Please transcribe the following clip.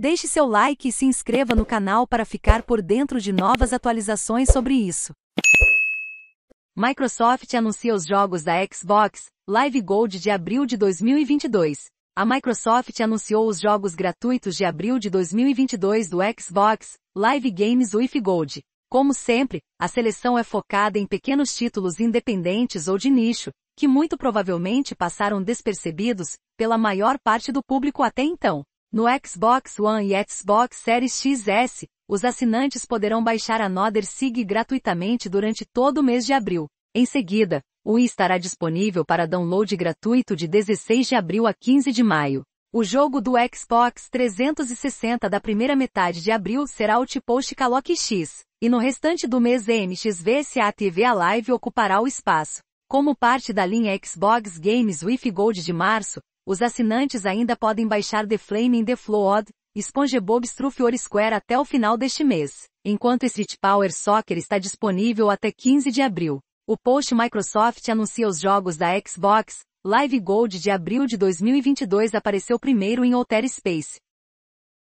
Deixe seu like e se inscreva no canal para ficar por dentro de novas atualizações sobre isso. Microsoft anuncia os jogos da Xbox Live Gold de abril de 2022. A Microsoft anunciou os jogos gratuitos de abril de 2022 do Xbox Live Games with Gold. Como sempre, a seleção é focada em pequenos títulos independentes ou de nicho, que muito provavelmente passaram despercebidos pela maior parte do público até então. No Xbox One e Xbox Series XS, os assinantes poderão baixar a Nother SIG gratuitamente durante todo o mês de abril. Em seguida, o Wii estará disponível para download gratuito de 16 de abril a 15 de maio. O jogo do Xbox 360 da primeira metade de abril será o Outpost Caloc X, e no restante do mês MXV se a TV Alive ocupará o espaço. Como parte da linha Xbox Games with Gold de março, os assinantes ainda podem baixar The Flame in the Flood, SpongeBob Struffior Square até o final deste mês, enquanto Street Power Soccer está disponível até 15 de abril. O post Microsoft anuncia os jogos da Xbox, Live Gold de abril de 2022 apareceu primeiro em Outer Space,